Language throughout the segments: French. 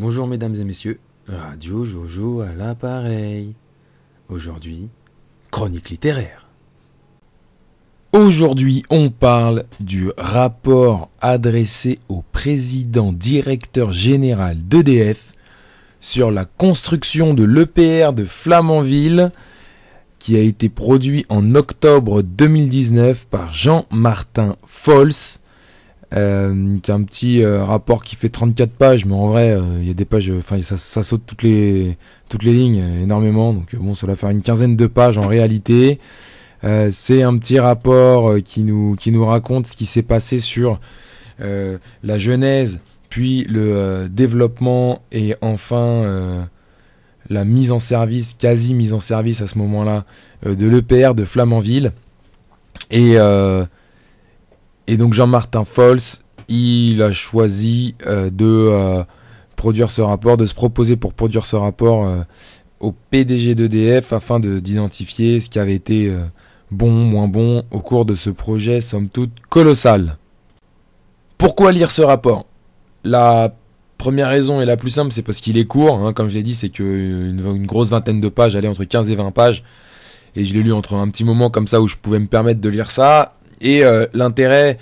Bonjour mesdames et messieurs, Radio Jojo à l'appareil. Aujourd'hui, chronique littéraire. Aujourd'hui, on parle du rapport adressé au président directeur général d'EDF sur la construction de l'EPR de Flamanville qui a été produit en octobre 2019 par Jean-Martin Fols c'est euh, un petit euh, rapport qui fait 34 pages, mais en vrai, il euh, y a des pages, enfin, ça, saute toutes les, toutes les lignes énormément. Donc, bon, ça va faire une quinzaine de pages en réalité. c'est un petit rapport qui, nous, qui nous raconte ce qui s'est passé sur la genèse, puis le développement et enfin la mise en service, quasi mise en service à ce moment-là, de l'EPR de Flamanville. Et et donc Jean-Martin Fols, il a choisi euh, de euh, produire ce rapport, de se proposer pour produire ce rapport euh, au PDG d'EDF afin d'identifier ce qui avait été bon, moins bon au cours de ce projet, somme toute, colossal. Pourquoi lire ce rapport La première raison est la plus simple, c'est parce qu'il est court. Hein. comme je l'ai dit, c'est qu'une grosse vingtaine de pages, allait entre 15 et 20 pages. Et je l'ai lu entre un petit moment comme ça où je pouvais me permettre de lire ça et euh, l'intérêt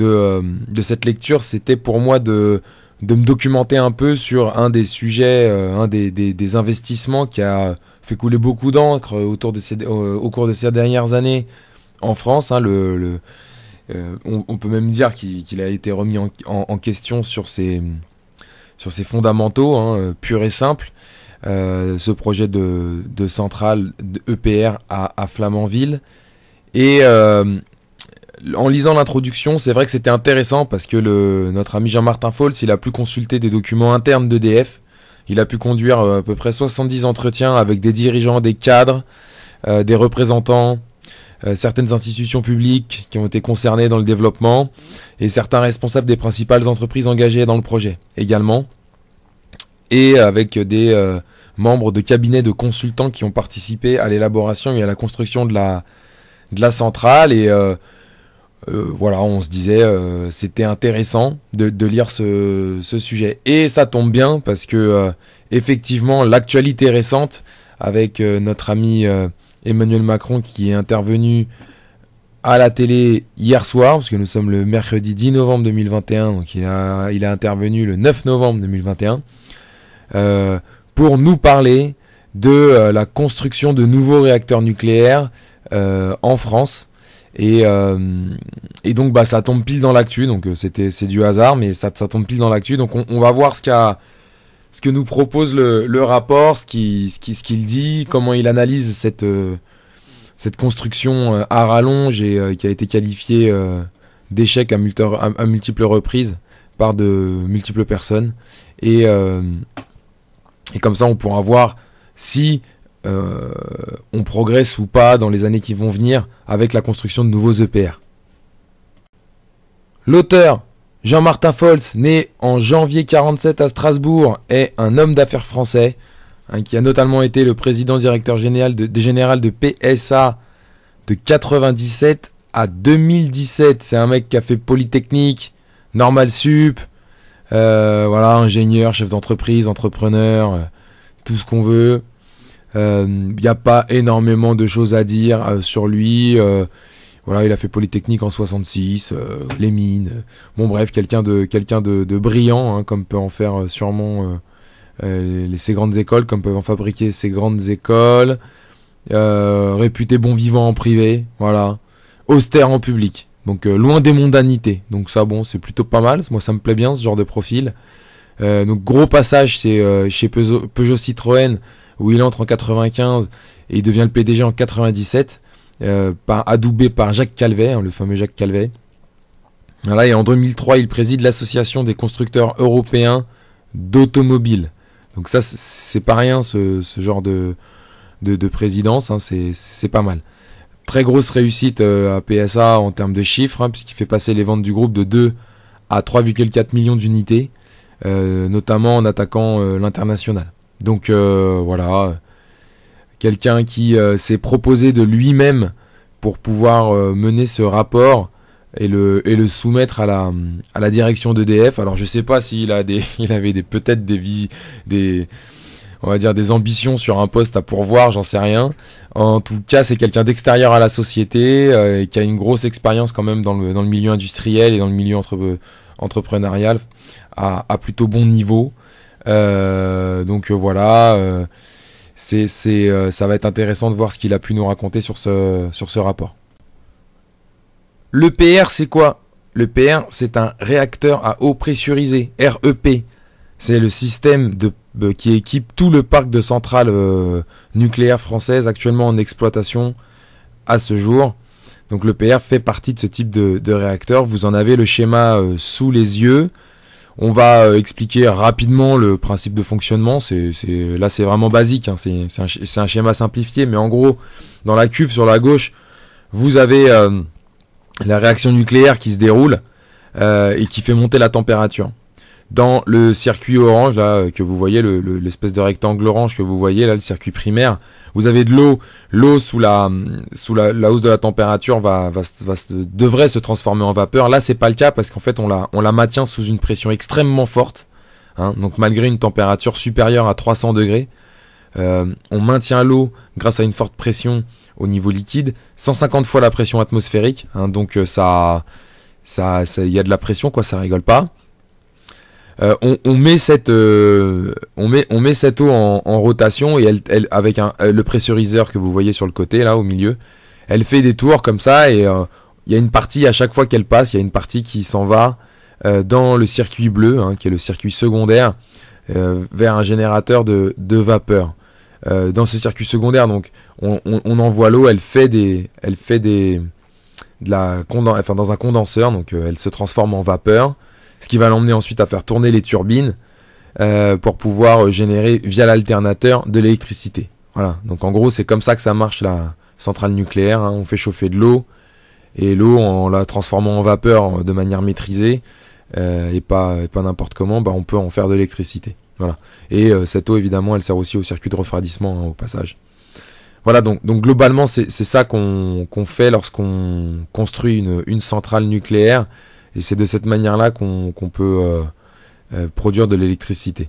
euh, de, cette lecture, c'était pour moi de, me documenter un peu sur un des sujets, euh, un des, investissements qui a fait couler beaucoup d'encre autour de ces, au, cours de ces dernières années en France. Hein, le, on, peut même dire qu'il a été remis en, question sur ses, sur ses fondamentaux, hein, purs et simples. ce projet de, centrale de EPR à, Flamanville. Et, en lisant l'introduction, c'est vrai que c'était intéressant parce que notre ami Jean-Martin Fols, il a pu consulter des documents internes d'EDF. Il a pu conduire euh, à peu près 70 entretiens avec des dirigeants, des cadres, euh, des représentants, euh, certaines institutions publiques qui ont été concernées dans le développement et certains responsables des principales entreprises engagées dans le projet également. Et avec des membres de cabinets de consultants qui ont participé à l'élaboration et à la construction de la, de la centrale. Et euh, voilà, on se disait, euh, c'était intéressant de, lire ce, sujet. Et ça tombe bien parce que, euh, effectivement, l'actualité récente avec notre ami Emmanuel Macron qui est intervenu à la télé hier soir, parce que nous sommes le mercredi 10 novembre 2021, donc il a, il intervenu le 9 novembre 2021, pour nous parler de la construction de nouveaux réacteurs nucléaires en France. Euh, et, donc bah, ça tombe pile dans l'actu, donc euh, c'était c'est du hasard, mais ça, ça tombe pile dans l'actu. Donc on, va voir ce, ce que nous propose le, rapport, ce qu'il qui, ce qu'il dit, comment il analyse cette, euh, cette construction à rallonge et qui a été qualifiée d'échec à, multiples reprises par de multiples personnes. Et, et comme ça on pourra voir si progresse ou pas dans les années qui vont venir avec la construction de nouveaux EPR. L'auteur Jean-Martin Foltz, né en janvier 47 à Strasbourg, est un homme d'affaires français hein, qui a notamment été le président directeur général de, général de PSA de 97 à 2017. C'est un mec qui a fait Polytechnique, Normal Sup, euh, voilà, ingénieur, chef d'entreprise, entrepreneur, euh, tout ce qu'on veut. Il euh, n'y a pas énormément de choses à dire euh, sur lui. Euh, voilà, il a fait Polytechnique en 66, les mines. Bon bref, quelqu'un de, quelqu'un de, brillant, hein, comme peut en faire sûrement les, ces grandes écoles, comme peuvent en fabriquer ces grandes écoles. réputé bon vivant en privé, voilà. Austère en public. Donc loin des mondanités. Donc ça bon, c'est plutôt pas mal. Moi ça me plaît bien ce genre de profil. donc gros passage c'est chez Peugeot Citroën où il entre en 95 et il devient le PDG en 97, euh, par, adoubé par Jacques Calvet, hein, le fameux Jacques Calvet. Voilà, et en 2003, il préside l'association des constructeurs européens d'automobiles. Donc ça, c'est pas rien, ce, genre de, de, présidence, hein, c'est pas mal. Très grosse réussite euh, à PSA en termes de chiffres, hein, puisqu'il fait passer les ventes du groupe de 2 à 3,4 millions d'unités, euh, notamment en attaquant l'international. Donc euh, voilà, quelqu'un qui euh, s'est proposé de lui-même pour pouvoir euh, mener ce rapport et le, soumettre à la, direction d'EDF. Alors je ne sais pas s'il a des, il avait des, peut-être des, des, on va dire des ambitions sur un poste à pourvoir, j'en sais rien. En tout cas, c'est quelqu'un d'extérieur à la société et qui a une grosse expérience quand même dans le, milieu industriel et dans le milieu entrepreneurial à, plutôt bon niveau. Euh, donc euh, voilà, euh, c'est, ça va être intéressant de voir ce qu'il a pu nous raconter sur ce, sur ce rapport. Le PR, c'est quoi Le PR, c'est un réacteur à eau pressurisée, REP. C'est le système qui équipe tout le parc de centrales nucléaires françaises actuellement en exploitation à ce jour. Donc le PR fait partie de ce type de, réacteur. Vous en avez le schéma sous les yeux. On va euh, expliquer rapidement le principe de fonctionnement. C'est, là, c'est vraiment basique. Hein. C'est, un, schéma simplifié, mais en gros, dans la cuve sur la gauche, vous avez euh, la réaction nucléaire qui se déroule euh, et qui fait monter la température dans le circuit orange là euh, que vous voyez le, l'espèce de rectangle orange que vous voyez là le circuit primaire vous avez de l'eau l'eau sous la hum, sous la, hausse de la température va, va, devrait se transformer en vapeur là c'est pas le cas parce qu'en fait on la on la maintient sous une pression extrêmement forte hein. donc malgré une température supérieure à 300 degrés euh, on maintient l'eau grâce à une forte pression au niveau liquide 150 fois la pression atmosphérique hein. donc euh, ça ça il y a de la pression quoi ça rigole pas euh, euh, on, met cette, eau en, rotation et avec euh, le pressuriseur que vous voyez sur le côté, là, au milieu, elle fait des tours comme ça et il y a une partie, à chaque fois qu'elle passe, il y a une partie qui s'en va dans le circuit bleu, hein, qui est le circuit secondaire, vers un générateur de, vapeur. dans ce circuit secondaire, donc, on, envoie l'eau, elle fait des, fait dans un condenseur, donc elle se transforme en vapeur ce qui va l'emmener ensuite à faire tourner les turbines euh, pour pouvoir euh, générer via l'alternateur de l'électricité. Voilà, donc en gros c'est comme ça que ça marche la centrale nucléaire, hein. on fait chauffer de l'eau, et l'eau en la transformant en vapeur euh, de manière maîtrisée, et pas, pas n'importe comment, bah, on peut en faire de l'électricité. Voilà. Et cette eau, évidemment, elle sert aussi au circuit de refroidissement hein, au passage. Voilà, donc, donc globalement, c'est ça qu'on fait lorsqu'on construit une, une, centrale nucléaire. Et c'est de cette manière-là qu'on peut euh, euh, produire de l'électricité.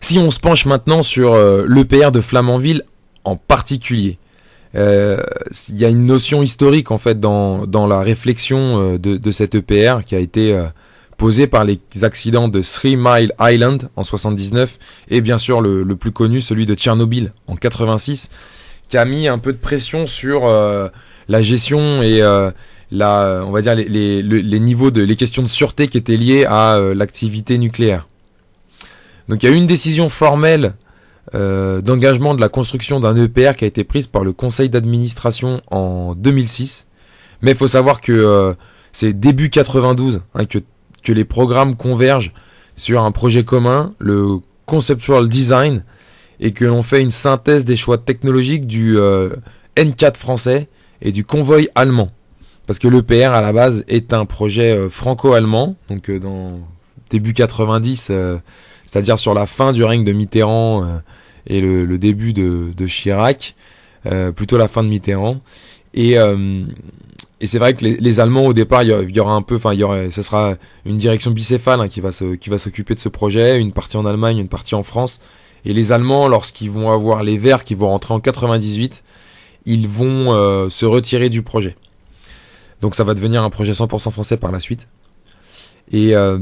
Si on se penche maintenant sur euh, l'EPR de Flamanville en particulier, il y a une notion historique en fait dans, la réflexion de, cette cet EPR qui a été posée par les accidents de Three Mile Island en 1979 et bien sûr le, plus connu celui de Tchernobyl en 1986, qui a mis un peu de pression sur la gestion et, euh, on va dire les, niveaux de les questions de sûreté qui étaient liées à euh, l'activité nucléaire. Donc il y a une décision formelle euh, d'engagement de la construction d'un EPR qui a été prise par le conseil d'administration en 2006. Mais il faut savoir que c'est début 92 hein, que, que, les programmes convergent sur un projet commun, le conceptual design, et que l'on fait une synthèse des choix technologiques du N4 français et du convoi allemand. Parce que l'EPR, à la base, est un projet euh, franco-allemand, donc euh, dans début 90, euh, c'est-à-dire sur la fin du règne de Mitterrand et le, début de, Chirac, plutôt la fin de Mitterrand. Et, c'est vrai que les, Allemands au départ, il y, aura un peu, enfin, y aura, ce sera une direction bicéphale hein, qui va qui s'occuper de ce projet, une partie en Allemagne, une partie en France. Et les Allemands, lorsqu'ils vont avoir les Verts qui vont rentrer en 98, ils vont se retirer du projet. Donc ça va devenir un projet 100% français par la suite. Et, euh,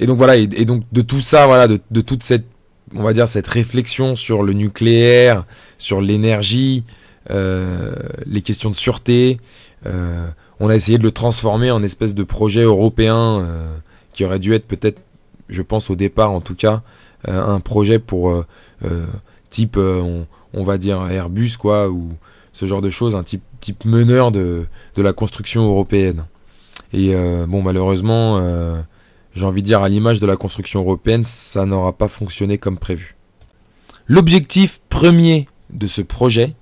donc voilà, et, donc de tout ça, voilà, de, toute cette, on va dire, cette réflexion sur le nucléaire, sur l'énergie, euh, les questions de sûreté, euh, on a essayé de le transformer en espèce de projet européen qui aurait dû être peut-être, je pense au départ en tout cas, un projet pour type, on, va dire Airbus quoi, ou ce genre de choses, un type, type meneur de, la construction européenne. Et euh, bon, malheureusement, euh, j'ai envie de dire à l'image de la construction européenne, ça n'aura pas fonctionné comme prévu. L'objectif premier de ce projet,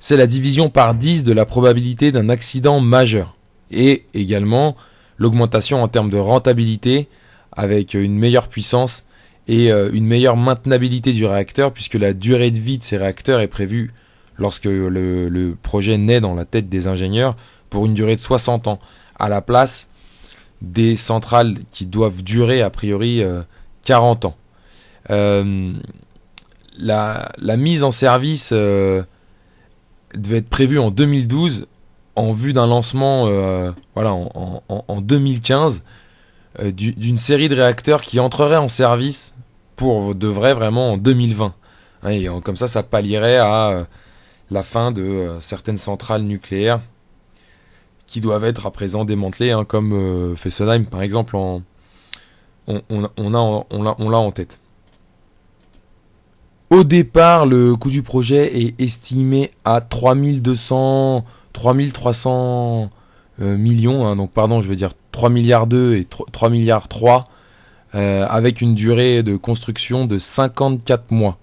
c'est la division par 10 de la probabilité d'un accident majeur et également l'augmentation en termes de rentabilité avec une meilleure puissance et euh, une meilleure maintenabilité du réacteur puisque la durée de vie de ces réacteurs est prévue lorsque le, projet naît dans la tête des ingénieurs pour une durée de 60 ans, à la place des centrales qui doivent durer a priori 40 euh, ans. Euh, la, mise en service euh, devait être prévue en 2012 en vue d'un lancement voilà, en, 2015 d'une série de réacteurs qui entreraient en service pour de vrai vraiment en 2020. Hein, et comme ça, ça pallierait à la fin de euh, certaines centrales nucléaires qui doivent être à présent démantelées, hein, comme euh, Fessenheim par exemple, en, on, a, on, l'a, on en tête. Au départ, le coût du projet est estimé à 3200, 3300 euh, millions, hein, donc pardon, je veux dire 3 milliards 2 et 3, milliards 3, avec une durée de construction de 54 mois.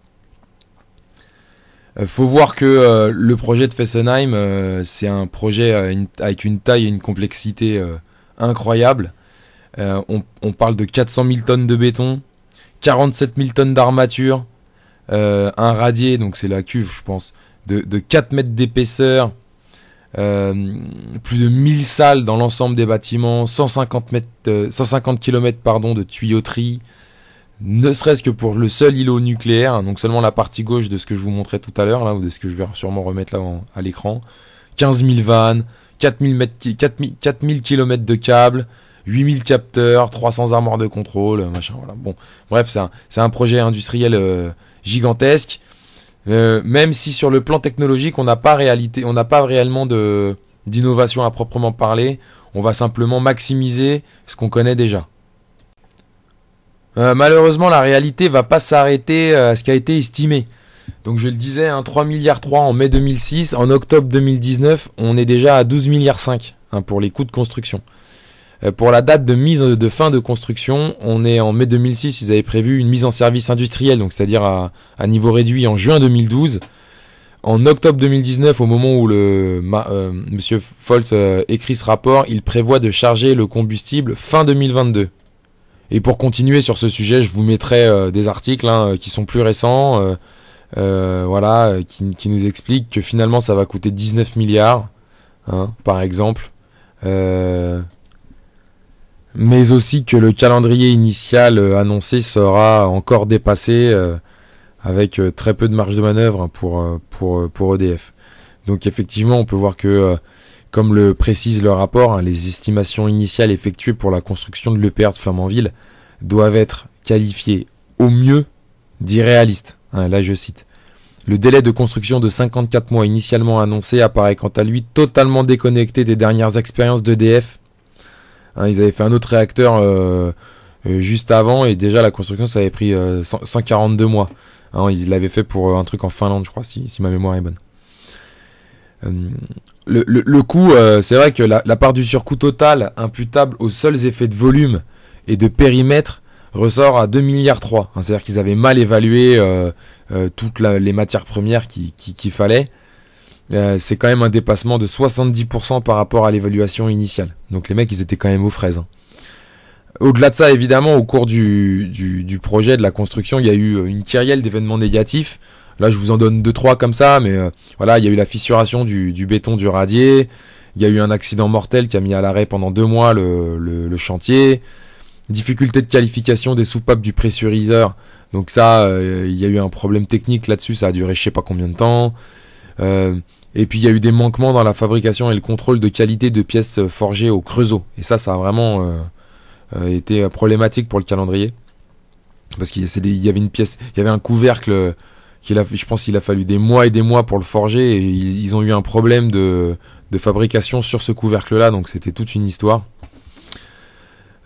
Euh, faut voir que euh, le projet de Fessenheim, euh, c'est un projet avec une taille et une complexité incroyable. On, parle de 400 000 tonnes de béton, 47 000 tonnes d'armature, un radier, donc c'est la cuve, je pense, de, 4 mètres d'épaisseur, plus de 1000 salles dans l'ensemble des bâtiments, 150, 150 km pardon, de tuyauterie, ne serait-ce que pour le seul îlot nucléaire, donc seulement la partie gauche de ce que je vous montrais tout à l'heure, là, ou de ce que je vais sûrement remettre là à l'écran, 15 000 vannes, 4000, 000 km de câbles, 000 capteurs, 300 armoires de contrôle, machin, voilà. Bon, bref, c'est un, un, projet industriel euh, gigantesque. Euh, même si sur le plan technologique, on n'a pas, réalité, on pas réellement d'innovation à proprement parler, on va simplement maximiser ce qu'on connaît déjà. Euh, malheureusement, la réalité va pas s'arrêter euh, à ce qui a été estimé. Donc je le disais, un hein, 3 milliards 3 en mai 2006, en octobre 2019, on est déjà à 12 milliards 5 hein, pour les coûts de construction. Euh, pour la date de mise de fin de construction, on est en mai 2006, ils avaient prévu une mise en service industrielle, donc c'est-à-dire à, niveau réduit en juin 2012. En octobre 2019, au moment où le Monsieur Folt écrit ce rapport, il prévoit de charger le combustible fin 2022. Et pour continuer sur ce sujet, je vous mettrai euh, des articles hein, euh, qui sont plus récents, euh, voilà, qui, nous expliquent que finalement ça va coûter 19 milliards, hein, par exemple. mais aussi que le calendrier initial annoncé sera encore dépassé avec très peu de marge de manœuvre pour, pour, pour EDF. Donc effectivement, on peut voir que comme le précise le rapport, hein, les estimations initiales effectuées pour la construction de l'EPR de Flamanville doivent être qualifiées au mieux d'irréalistes. Hein, là, je cite. Le délai de construction de 54 mois initialement annoncé apparaît quant à lui totalement déconnecté des dernières expériences d'EDF. Hein, ils avaient fait un autre réacteur euh, euh, juste avant et déjà la construction ça avait pris 142 euh, mois. ils l'avaient fait pour un truc en Finlande, je crois, si ma mémoire est bonne. Euh, le, le, coût, euh, c'est vrai que la, part du surcoût total imputable aux seuls effets de volume et de périmètre ressort à 2 milliards 3. Hein, c'est-à-dire qu'ils avaient mal évalué euh, toutes les matières premières qu'il fallait. c'est quand même un dépassement de 70% par rapport à l'évaluation initiale. Donc les mecs, ils étaient quand même aux fraises. Hein. Au-delà de ça, évidemment, au cours du, du, projet, de la construction, il y a eu une kyrielle d'événements négatifs. Là, je vous en donne deux trois comme ça, mais euh, voilà, il y a eu la fissuration du, béton du radier. Il y a eu un accident mortel qui a mis à l'arrêt pendant deux mois le, chantier. Difficulté de qualification des soupapes du pressuriseur. Donc ça, euh, il y a eu un problème technique là-dessus. Ça a duré je sais pas combien de temps. Euh, et puis il y a eu des manquements dans la fabrication et le contrôle de qualité de pièces forgées au creusot. Et ça, ça a vraiment été problématique pour le calendrier parce qu'il y avait une pièce, il y avait un couvercle je pense qu'il a fallu des mois et des mois pour le forger. Et ils, ont eu un problème de, fabrication sur ce couvercle-là, donc c'était toute une histoire.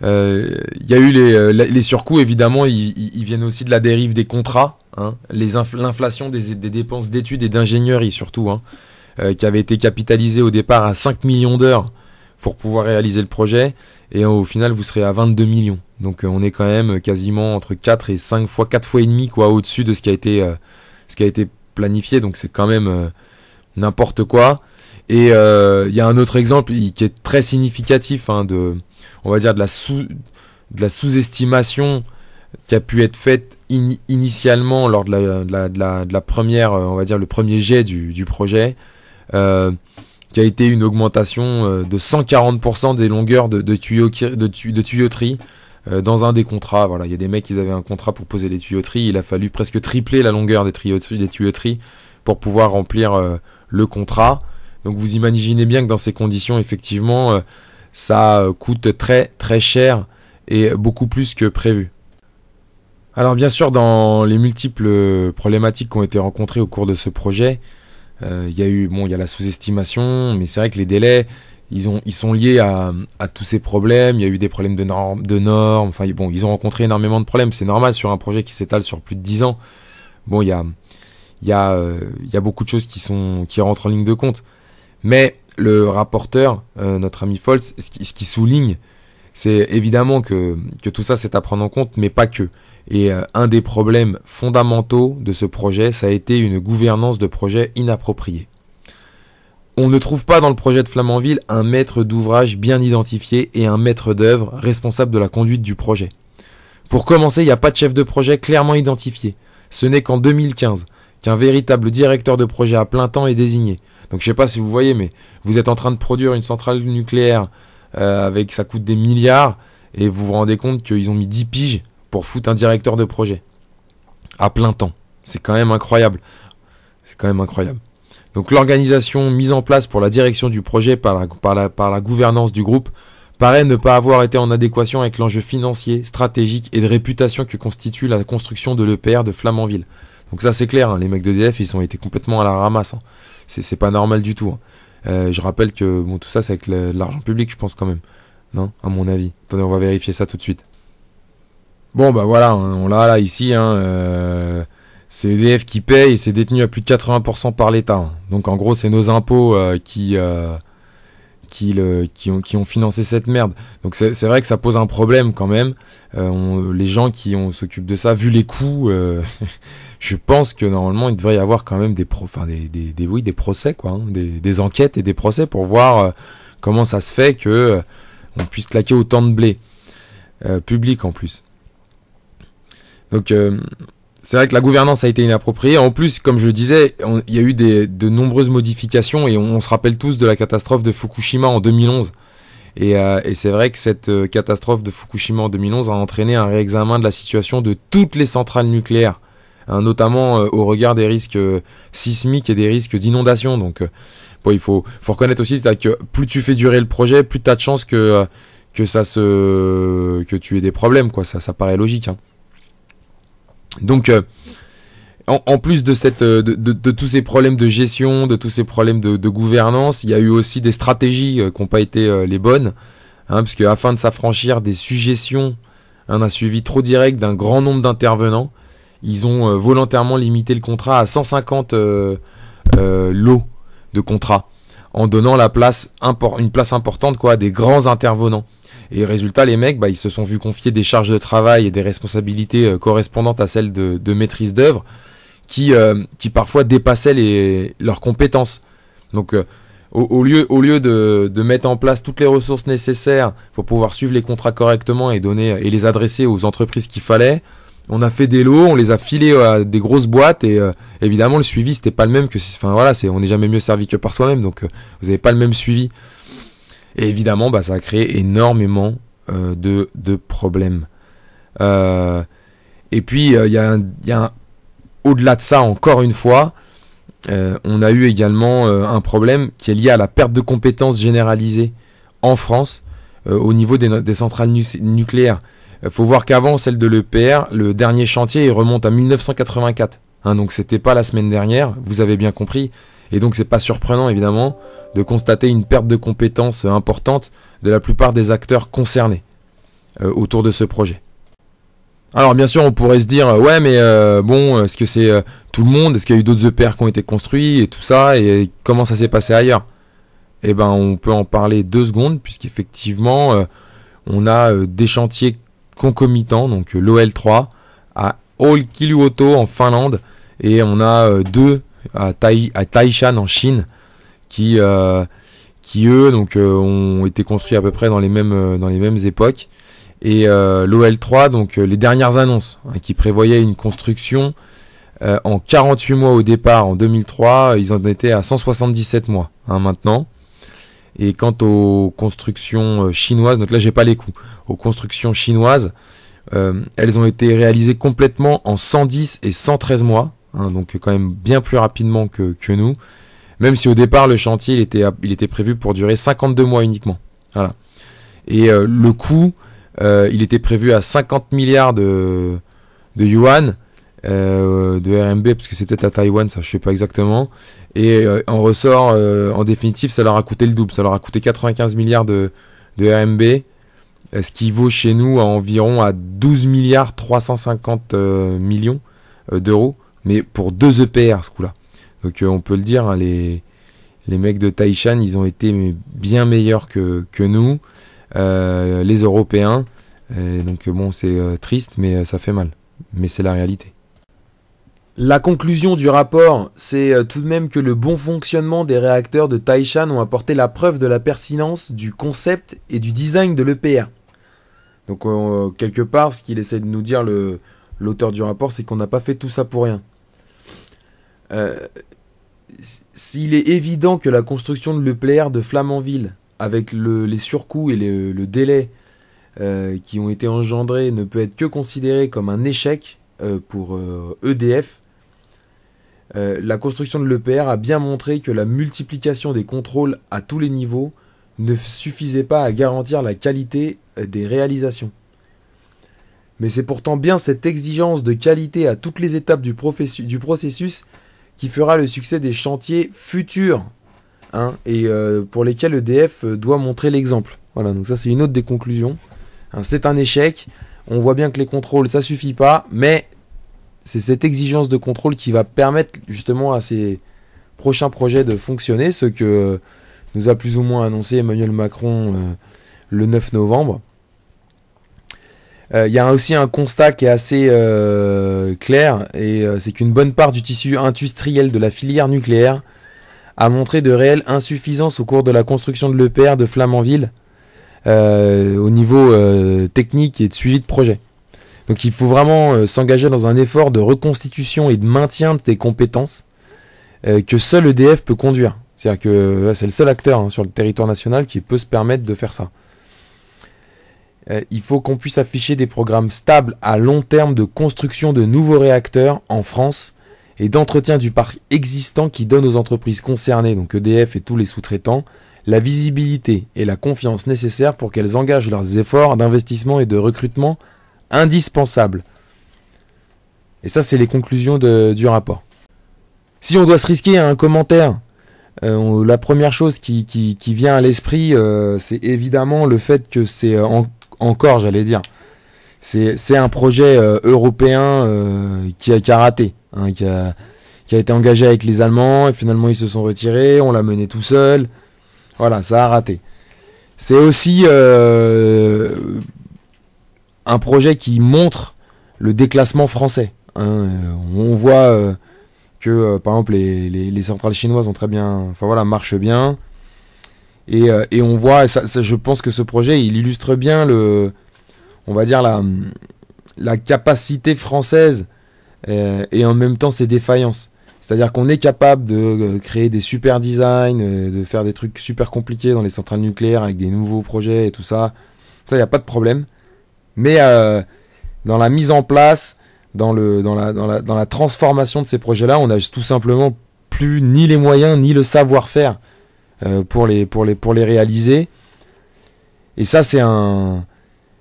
Euh, il y a eu les, euh, surcoûts, évidemment, ils, viennent aussi de la dérive des contrats, hein. l'inflation des, dépenses d'études et d'ingénierie surtout, hein, euh, qui avait été capitalisée au départ à 5 millions d'heures pour pouvoir réaliser le projet, et au final vous serez à 22 millions. Donc on est quand même quasiment entre 4 et 5 fois, 4 fois et demi quoi, au-dessus de ce qui a été ce qui a été planifié, donc c'est quand même euh, n'importe quoi. Et euh, il y a un autre exemple qui est très significatif hein, de, on va dire de la sous, sous-estimation qui a pu être faite initialement lors de la, première, euh, on va dire le premier jet du, projet, qui a été une augmentation de 140% des longueurs de, tuyaux, de tuyauterie euh, dans un des contrats, voilà, il y a des mecs qui avaient un contrat pour poser les tuyauteries, il a fallu presque tripler la longueur des, des tuyauteries pour pouvoir remplir euh, le contrat. Donc vous imaginez bien que dans ces conditions, effectivement, euh, ça coûte très très cher et beaucoup plus que prévu. Alors bien sûr, dans les multiples problématiques qui ont été rencontrées au cours de ce projet, il y a eu, bon, il y a la sous-estimation, mais c'est vrai que les délais, ils, sont liés à, tous ces problèmes. Il y a eu des problèmes de normes, Enfin, bon, ils ont rencontré énormément de problèmes. C'est normal sur un projet qui s'étale sur plus de 10 ans. Bon, il y a, il y euh, beaucoup de choses qui, sont, qui rentrent en ligne de compte. Mais le rapporteur, euh, notre ami Foltz, ce qui, souligne, c'est évidemment que, tout ça, c'est à prendre en compte, mais pas que. Et euh, un des problèmes fondamentaux de ce projet, ça a été une gouvernance de projet inappropriée. On ne trouve pas dans le projet de Flamanville un maître d'ouvrage bien identifié et un maître d'œuvre responsable de la conduite du projet. Pour commencer, il n'y a pas de chef de projet clairement identifié. Ce n'est qu'en 2015 qu'un véritable directeur de projet à plein temps est désigné. Donc je ne sais pas si vous voyez, mais vous êtes en train de produire une centrale nucléaire euh, avec ça coûte des milliards et vous vous rendez compte qu'ils ont mis 10 piges pour foutre un directeur de projet à plein temps. C'est quand même incroyable. C'est quand même incroyable. Donc l'organisation mise en place pour la direction du projet par la, par la, par la gouvernance du groupe paraît ne pas avoir été en adéquation avec l'enjeu financier, stratégique et de réputation que constitue la construction de l'EPR de Flamanville. Donc ça c'est clair, hein. les mecs de DF ils ont été complètement à la ramasse. Hein. C'est pas normal du tout. Hein. Euh, je rappelle que bon, tout ça c'est avec l'argent public je pense quand même. Non À mon avis. Attendez, on va vérifier ça tout de suite. Bon bah voilà, hein. on l'a là ici. Euh, c'est EDF qui paye et c'est détenu à plus de 80% par l'État. Donc en gros, c'est nos impôts euh, euh, qui, ont, financé cette merde. Donc c'est vrai que ça pose un problème quand même. Euh, les gens qui s'occupent de ça, vu les coûts, je pense que normalement il devrait y avoir quand même des, des, procès, quoi, hein. des, enquêtes et des procès pour voir comment ça se fait que on puisse claquer autant de blé public en plus. Donc c'est vrai que la gouvernance a été inappropriée. En plus, comme je le disais, il y a eu de nombreuses modifications et on, se rappelle tous de la catastrophe de Fukushima en 2011. Euh, et, c'est vrai que cette euh, catastrophe de Fukushima en 2011 a entraîné un réexamen de la situation de toutes les centrales nucléaires, hein, notamment euh, au regard des risques sismiques et des risques d'inondation. Donc, il faut, reconnaître aussi que plus tu fais durer le projet, plus tu as de chances que, ça se, que tu aies des problèmes. Quoi. Ça, paraît logique. Hein. Donc, euh, en, plus euh, de, tous ces problèmes de gestion, de tous ces problèmes de, gouvernance, il y a eu aussi des stratégies euh, qui n'ont pas été les bonnes, hein, parce que afin de s'affranchir des suggestions, hein, d'un suivi trop direct d'un grand nombre d'intervenants, ils ont volontairement limité le contrat à 150 lots de contrats, en donnant la place, une place importante quoi, à des grands intervenants. Et résultat, les mecs, bah, ils se sont vus confier des charges de travail et des responsabilités euh, correspondantes à celles de, maîtrise d'œuvre qui, euh, qui parfois dépassaient les, leurs compétences. Donc, euh, au, lieu, au lieu de, mettre en place toutes les ressources nécessaires pour pouvoir suivre les contrats correctement et, donner, et les adresser aux entreprises qu'il fallait, on a fait des lots, on les a filés à des grosses boîtes et évidemment le suivi c'était pas le même que, enfin voilà, c'est on n'est jamais mieux servi que par soi-même donc vous n'avez pas le même suivi. Et évidemment, bah, ça a créé énormément euh, de, problèmes. Euh, et puis, euh, il y a, a au-delà de ça, encore une fois, on a eu également un problème qui est lié à la perte de compétences généralisée en France au niveau des, centrales nucléaires. Il faut voir qu'avant celle de l'EPR, le dernier chantier remonte à 1984. Donc, hein, donc c'était pas la semaine dernière, vous avez bien compris. Et donc c'est pas surprenant évidemment de constater une perte de compétences importante de la plupart des acteurs concernés euh, autour de ce projet. Alors bien sûr on pourrait se dire ouais mais euh, bon est-ce que c'est euh, tout le monde, est-ce qu'il y a eu d'autres EPR qui ont été construits et tout ça et comment ça s'est passé ailleurs Eh ben on peut en parler deux secondes puisqu'effectivement on a des chantiers concomitants, donc l'OL3 à Olkiluoto en Finlande et on a deux à, tai, à Taishan en Chine, qui, euh, qui eux donc, euh, ont été construits à peu près dans les mêmes, euh, dans les mêmes époques. Et l'OL3, donc les dernières annonces, hein, qui prévoyaient une construction en 48 mois au départ, en 2003, ils en étaient à 177 mois hein, maintenant. Et quant aux constructions chinoises, donc là j'ai pas les coûts, aux constructions chinoises, elles ont été réalisées complètement en 110 et 113 mois. Hein, donc quand même bien plus rapidement que, nous. Même si au départ le chantier il était, il était prévu pour durer 52 mois uniquement. Voilà. Et euh, le coût, euh, il était prévu à 50 milliards de, de yuan. Euh, de RMB, parce que c'est peut-être à Taïwan, ça je sais pas exactement. Et en ressort, en définitive, ça leur a coûté le double, ça leur a coûté 95 milliards de, de RMB, ce qui vaut chez nous à environ à 12 milliards 350 millions d'euros mais pour deux EPR ce coup-là. Donc euh, on peut le dire, hein, les, mecs de Taishan, ils ont été bien meilleurs que, nous, euh, les Européens. donc euh, bon, c'est triste, mais ça fait mal. Mais c'est la réalité. La conclusion du rapport, c'est tout de même que le bon fonctionnement des réacteurs de Taishan ont apporté la preuve de la pertinence du concept et du design de l'EPR. Donc quelque part, ce qu'il essaie de nous dire l'auteur du rapport, c'est qu'on n'a pas fait tout ça pour rien. Euh, s'il est évident que la construction de l'EPR de Flamanville, avec les surcoûts et le délai euh, qui ont été engendrés, ne peut être que considérée comme un échec euh, pour EDF, e la construction de l'EPR a bien montré que la multiplication des contrôles à tous les niveaux ne suffisait pas à garantir la qualité des réalisations. Mais c'est pourtant bien cette exigence de qualité à toutes les étapes du processus qui fera le succès des chantiers futurs hein, et euh, pour lesquels EDF euh, doit montrer l'exemple. Voilà, donc ça c'est une autre des conclusions. Hein, c'est un échec. On voit bien que les contrôles ça suffit pas, mais c'est cette exigence de contrôle qui va permettre justement à ces prochains projets de fonctionner, ce que nous a plus ou moins annoncé Emmanuel Macron euh, le 9 novembre. Euh, il y a aussi un constat qui est assez euh, clair, et euh, c'est qu'une bonne part du tissu industriel de la filière nucléaire a montré de réelles insuffisances au cours de la construction de l'EPR de Flamanville au niveau technique et de suivi de projet. Donc il faut vraiment s'engager dans un effort de reconstitution et de maintien de tes compétences que seul EDF peut conduire. C'est-à-dire que c'est le seul acteur hein, sur le territoire national qui peut se permettre de faire ça. Euh, il faut qu'on puisse afficher des programmes stables à long terme de construction de nouveaux réacteurs en France et d'entretien du parc existant qui donne aux entreprises concernées, donc EDF et tous les sous-traitants, la visibilité et la confiance nécessaires pour qu'elles engagent leurs efforts d'investissement et de recrutement indispensables. Et ça, c'est les conclusions du rapport. Si on doit se risquer à un commentaire, euh, la première chose qui, vient à l'esprit, euh, c'est évidemment le fait que c'est en, encore, j'allais dire. C'est un projet euh, européen euh, qui, a, raté, hein, qui, a, été engagé avec les Allemands, et finalement ils se sont retirés, on l'a mené tout seul. Voilà, ça a raté. C'est aussi euh, un projet qui montre le déclassement français. Hein. On voit que, par exemple, les, centrales chinoises ont très bien, enfin voilà, marchent bien. Euh, et, on voit, je pense que ce projet, il illustre bien le, on va dire la, la capacité française euh, et en même temps ses défaillances. C'est-à-dire qu'on est capable de euh, créer des super designs, de faire des trucs super compliqués dans les centrales nucléaires avec des nouveaux projets et tout ça. Ça, il n'y a pas de problème. Mais dans la mise en place, dans, le, dans, la, dans, la, dans la transformation de ces projets-là, on n'a tout simplement plus ni les moyens ni le savoir-faire. Euh, pour, les, pour, les, pour les réaliser. Et ça, c'est un,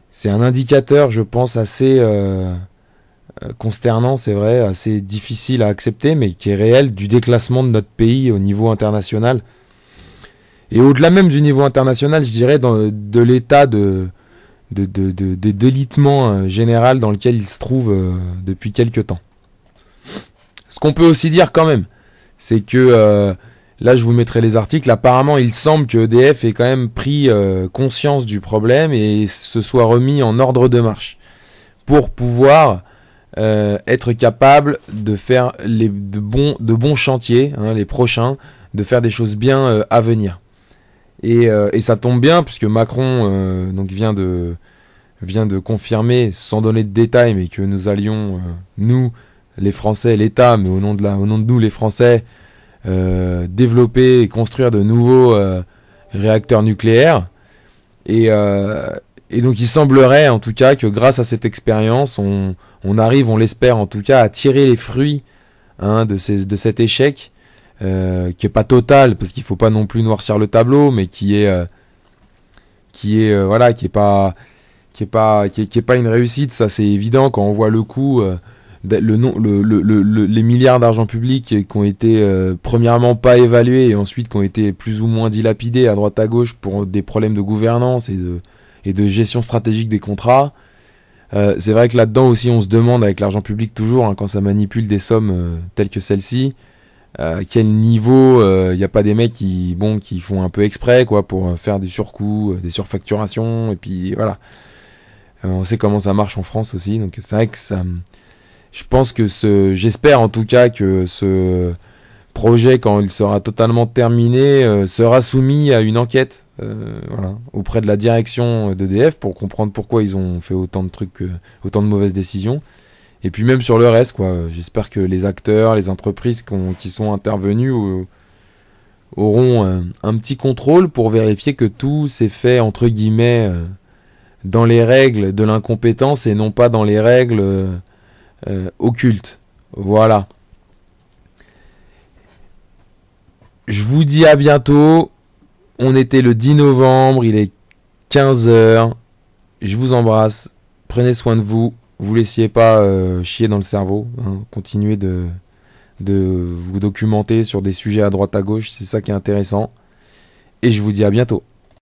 c'est un indicateur, je pense, assez euh, euh, consternant, c'est vrai, assez difficile à accepter, mais qui est réel du déclassement de notre pays au niveau international. Et au-delà même du niveau international, je dirais, de l'état de, de, délitement général dans lequel il se trouve depuis quelque temps. Ce qu'on peut aussi dire quand même, c'est que Là, je vous mettrai les articles. Apparemment, il semble que EDF ait quand même pris euh, conscience du problème et se soit remis en ordre de marche pour pouvoir euh, être capable de faire les, de, bons, de bons chantiers, hein, les prochains, de faire des choses bien euh, à venir. Et, ça tombe bien puisque Macron donc vient de vient de confirmer, sans donner de détails, mais que nous allions, nous, les Français, l'État, mais au nom de au nom de nous, les Français, euh, développer et construire de nouveaux euh, réacteurs nucléaires. Euh, et, donc il semblerait en tout cas que grâce à cette expérience, on, arrive, on l'espère en tout cas, à tirer les fruits hein, de, de cet échec. qui est pas total parce qu'il faut pas non plus noircir le tableau mais qui est qui est voilà qui est pas qui est pas qui qui est pas une réussite ça c'est évident quand on voit le coup ben, le les milliards d'argent public qui ont été euh, premièrement pas évalués et ensuite qui ont été plus ou moins dilapidés à droite à gauche pour des problèmes de gouvernance et de, et de gestion stratégique des contrats. Euh, c'est vrai que là-dedans aussi, on se demande avec l'argent public toujours, hein, quand ça manipule des sommes euh, telles que celle-ci, à quel niveau il n'y a pas des mecs qui bon qui font un peu exprès quoi pour faire des surcoûts, des surfacturations et puis voilà. on sait comment ça marche en France aussi, donc c'est vrai que ça je pense que ce, j'espère en tout cas que ce projet, quand il sera totalement terminé, euh, sera soumis à une enquête euh, auprès de la direction d'EDF pour comprendre pourquoi ils ont fait autant de trucs, euh, autant de mauvaises décisions. Et puis même sur le reste, quoi. J'espère que les acteurs, les entreprises qui sont intervenues auront un petit contrôle pour vérifier que tout s'est fait entre guillemets dans les règles de l'incompétence et non pas dans les règles euh, occulte. Voilà. Je vous dis à bientôt. On était le 10 novembre, il est 15h. Je vous embrasse. Prenez soin de vous. Vous laissiez pas euh, chier dans le cerveau. Hein. Continuez de, de vous documenter sur des sujets à droite à gauche. C'est ça qui est intéressant. Et je vous dis à bientôt.